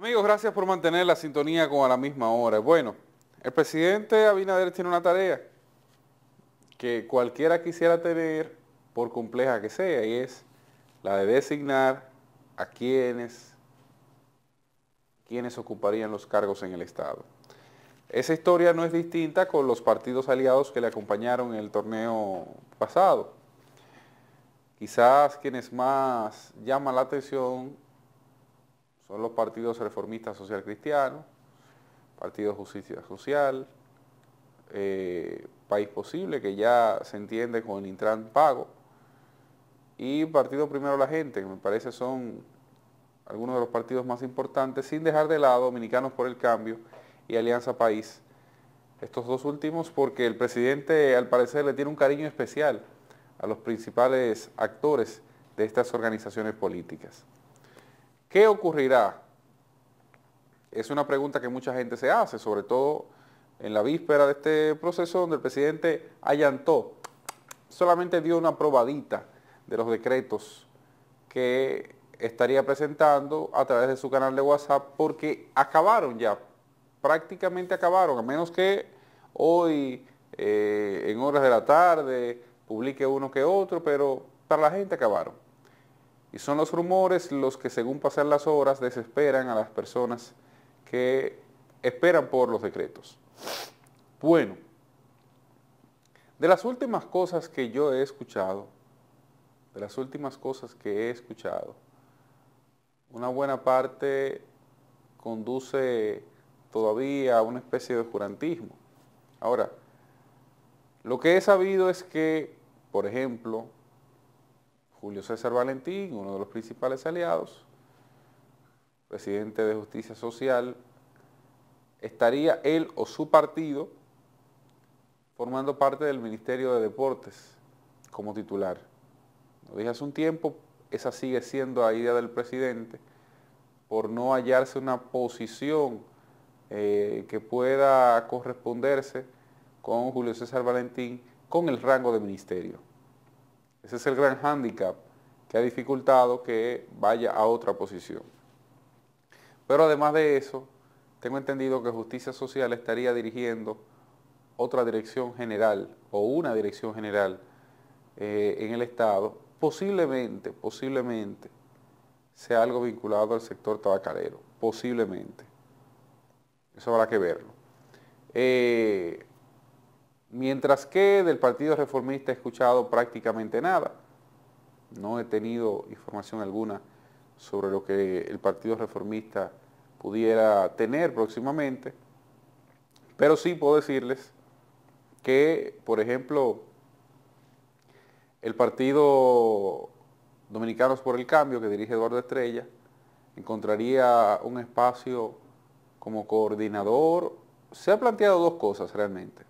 Amigos, gracias por mantener la sintonía con a la misma hora. Bueno, el presidente Abinader tiene una tarea que cualquiera quisiera tener, por compleja que sea, y es la de designar a quienes, quienes ocuparían los cargos en el Estado. Esa historia no es distinta con los partidos aliados que le acompañaron en el torneo pasado. Quizás quienes más llaman la atención son los partidos reformistas social cristianos, Partido Justicia Social, eh, País Posible, que ya se entiende con el Intran Pago, y Partido Primero la Gente, que me parece son algunos de los partidos más importantes, sin dejar de lado Dominicanos por el Cambio y Alianza País. Estos dos últimos porque el presidente al parecer le tiene un cariño especial a los principales actores de estas organizaciones políticas. ¿Qué ocurrirá? Es una pregunta que mucha gente se hace, sobre todo en la víspera de este proceso donde el presidente allantó, solamente dio una probadita de los decretos que estaría presentando a través de su canal de WhatsApp porque acabaron ya, prácticamente acabaron, a menos que hoy eh, en horas de la tarde publique uno que otro, pero para la gente acabaron. Y son los rumores los que según pasan las horas desesperan a las personas que esperan por los decretos. Bueno, de las últimas cosas que yo he escuchado, de las últimas cosas que he escuchado, una buena parte conduce todavía a una especie de jurantismo. Ahora, lo que he sabido es que, por ejemplo, Julio César Valentín, uno de los principales aliados, presidente de Justicia Social, estaría él o su partido formando parte del Ministerio de Deportes como titular. Lo dije hace un tiempo, esa sigue siendo la idea del presidente por no hallarse una posición eh, que pueda corresponderse con Julio César Valentín con el rango de ministerio. Ese es el gran hándicap que ha dificultado que vaya a otra posición. Pero además de eso, tengo entendido que Justicia Social estaría dirigiendo otra dirección general o una dirección general eh, en el Estado, posiblemente, posiblemente sea algo vinculado al sector tabacalero, posiblemente. Eso habrá que verlo. Eh, Mientras que del Partido Reformista he escuchado prácticamente nada. No he tenido información alguna sobre lo que el Partido Reformista pudiera tener próximamente. Pero sí puedo decirles que, por ejemplo, el Partido Dominicanos por el Cambio, que dirige Eduardo Estrella, encontraría un espacio como coordinador. Se ha planteado dos cosas realmente.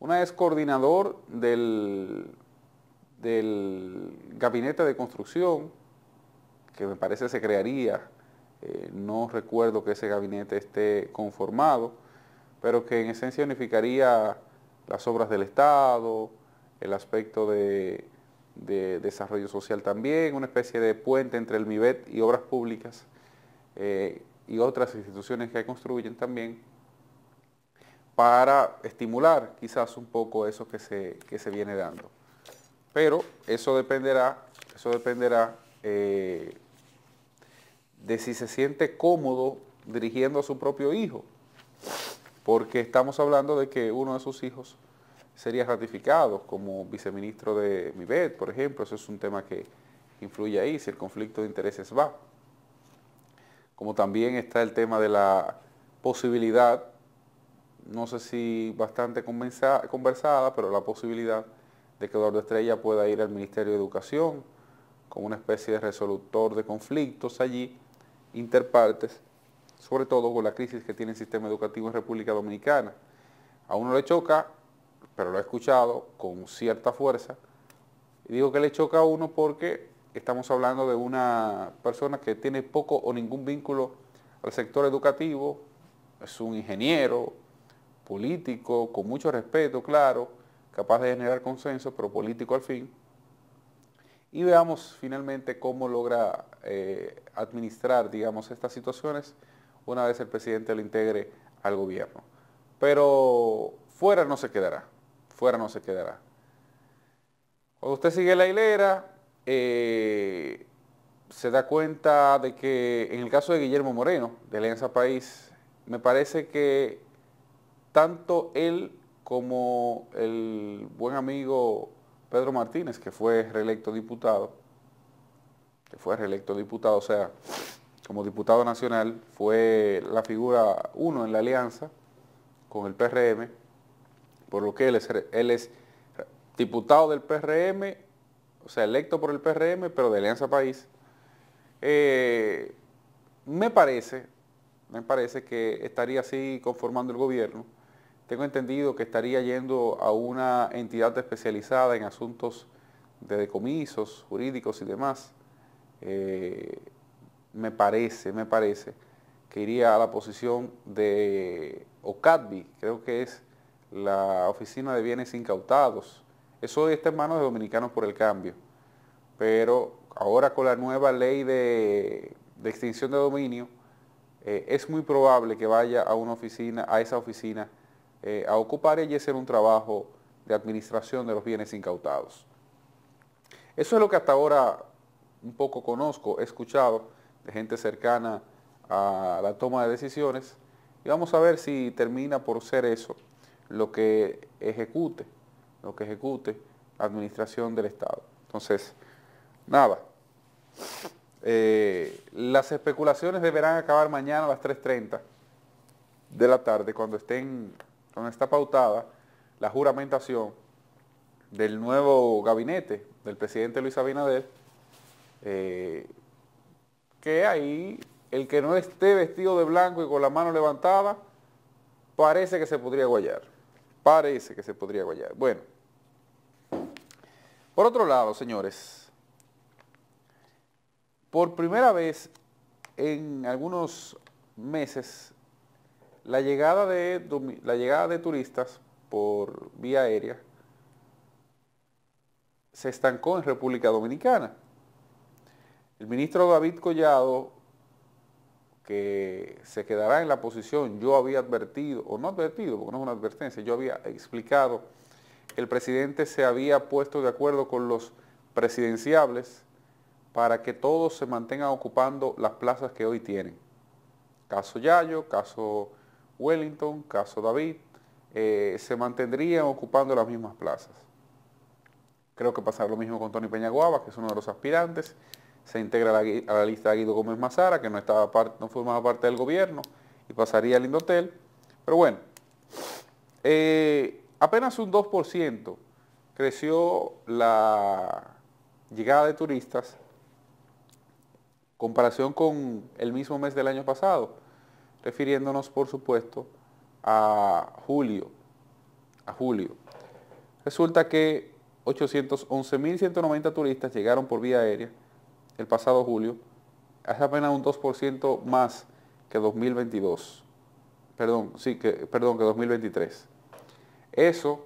Una es coordinador del, del gabinete de construcción, que me parece se crearía, eh, no recuerdo que ese gabinete esté conformado, pero que en esencia unificaría las obras del Estado, el aspecto de, desarrollo social también, una especie de puente entre el MIBET y obras públicas eh, y otras instituciones que construyen también para estimular quizás un poco eso que se, se viene dando. Pero eso dependerá, eso dependerá eh, de si se siente cómodo dirigiendo a su propio hijo, porque estamos hablando de que uno de sus hijos sería ratificado como viceministro de MIBET, por ejemplo, eso es un tema que influye ahí, si el conflicto de intereses va. Como también está el tema de la posibilidad no sé si bastante conversada, pero la posibilidad de que Eduardo Estrella pueda ir al Ministerio de Educación como una especie de resolutor de conflictos allí, interpartes, sobre todo con la crisis que tiene el sistema educativo en República Dominicana. A uno le choca, pero lo he escuchado con cierta fuerza, y digo que le choca a uno porque estamos hablando de una persona que tiene poco o ningún vínculo al sector educativo, es un ingeniero, político, con mucho respeto, claro, capaz de generar consenso, pero político al fin. Y veamos finalmente cómo logra eh, administrar, digamos, estas situaciones una vez el presidente lo integre al gobierno. Pero fuera no se quedará, fuera no se quedará. Cuando usted sigue la hilera, eh, se da cuenta de que en el caso de Guillermo Moreno, de Alianza País, me parece que tanto él como el buen amigo Pedro Martínez, que fue reelecto diputado, que fue reelecto diputado, o sea, como diputado nacional, fue la figura uno en la alianza con el PRM, por lo que él es, diputado del PRM, o sea, electo por el PRM, pero de Alianza País. Eh, me parece, me parece que estaría así conformando el gobierno tengo entendido que estaría yendo a una entidad especializada en asuntos de decomisos, jurídicos y demás. Eh, me parece, me parece que iría a la posición de OCADBI, creo que es la Oficina de Bienes Incautados. Eso hoy está en manos de Dominicanos por el Cambio. Pero ahora con la nueva ley de, extinción de dominio, eh, es muy probable que vaya a una oficina, a esa oficina eh, a ocupar y hacer un trabajo de administración de los bienes incautados. Eso es lo que hasta ahora un poco conozco, he escuchado de gente cercana a la toma de decisiones y vamos a ver si termina por ser eso lo que ejecute, lo que ejecute la administración del Estado. Entonces, nada, eh, las especulaciones deberán acabar mañana a las 3.30 de la tarde cuando estén donde está pautada la juramentación del nuevo gabinete del presidente Luis Abinader, eh, que ahí el que no esté vestido de blanco y con la mano levantada, parece que se podría guayar. Parece que se podría guayar. Bueno, por otro lado, señores, por primera vez en algunos meses la llegada de, la llegada de turistas por vía aérea se estancó en República Dominicana. El ministro David Collado, que se quedará en la posición, yo había advertido, o no advertido, porque no es una advertencia, yo había explicado, el presidente se había puesto de acuerdo con los presidenciables para que todos se mantengan ocupando las plazas que hoy tienen. Caso Yayo, caso Wellington, Caso David, eh, se mantendrían ocupando las mismas plazas. Creo que pasará lo mismo con Tony Peña Peñaguaba, que es uno de los aspirantes. Se integra a la, lista de Guido Gómez Mazara, que no, estaba no formaba parte del gobierno, y pasaría al Indotel. Pero bueno, eh, apenas un 2% creció la llegada de turistas comparación con el mismo mes del año pasado refiriéndonos por supuesto a Julio. A Julio. Resulta que 811.190 turistas llegaron por vía aérea el pasado julio, es apenas un 2% más que 2022. Perdón, sí, que, perdón, que 2023. Eso,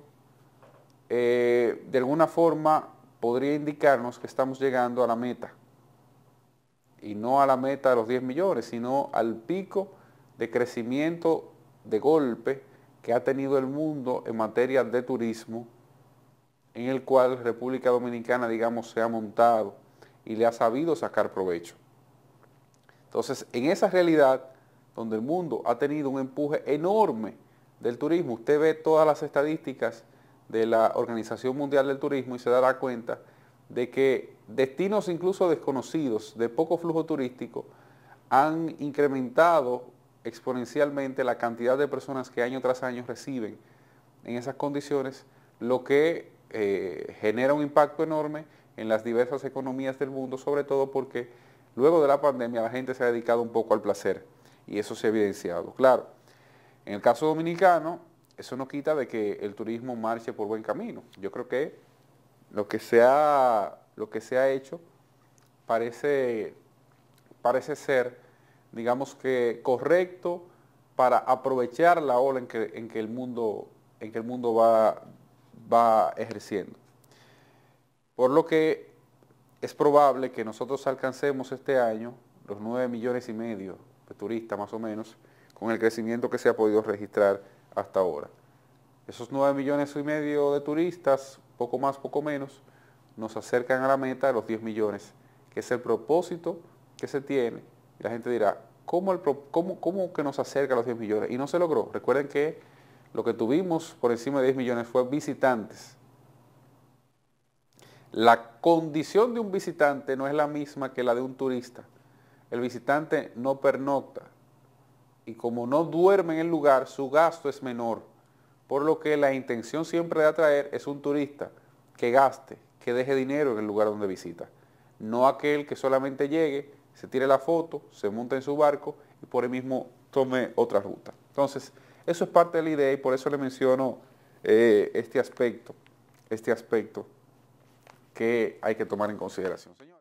eh, de alguna forma, podría indicarnos que estamos llegando a la meta. Y no a la meta de los 10 millones, sino al pico de crecimiento de golpe que ha tenido el mundo en materia de turismo, en el cual República Dominicana, digamos, se ha montado y le ha sabido sacar provecho. Entonces, en esa realidad, donde el mundo ha tenido un empuje enorme del turismo, usted ve todas las estadísticas de la Organización Mundial del Turismo y se dará cuenta de que destinos incluso desconocidos, de poco flujo turístico, han incrementado exponencialmente la cantidad de personas que año tras año reciben en esas condiciones, lo que eh, genera un impacto enorme en las diversas economías del mundo, sobre todo porque luego de la pandemia la gente se ha dedicado un poco al placer y eso se ha evidenciado. Claro, en el caso dominicano, eso no quita de que el turismo marche por buen camino. Yo creo que lo que se ha, lo que se ha hecho parece, parece ser digamos que correcto para aprovechar la ola en que, el, mundo, en el mundo va, va ejerciendo. Por lo que es probable que nosotros alcancemos este año los 9 millones y medio de turistas más o menos, con el crecimiento que se ha podido registrar hasta ahora. Esos 9 millones y medio de turistas, poco más, poco menos, nos acercan a la meta de los 10 millones, que es el propósito que se tiene y la gente dirá, ¿cómo, que nos acerca a los 10 millones? Y no se logró. Recuerden que lo que tuvimos por encima de 10 millones fue visitantes. La condición de un visitante no es la misma que la de un turista. El visitante no pernocta y como no duerme en el lugar, su gasto es menor. Por lo que la intención siempre de atraer es un turista que gaste, que deje dinero en el lugar donde visita. No aquel que solamente llegue, se tire la foto, se monta en su barco y por ahí mismo tome otra ruta. Entonces, eso es parte de la idea y por eso le menciono eh, este aspecto, este aspecto que hay que tomar en consideración.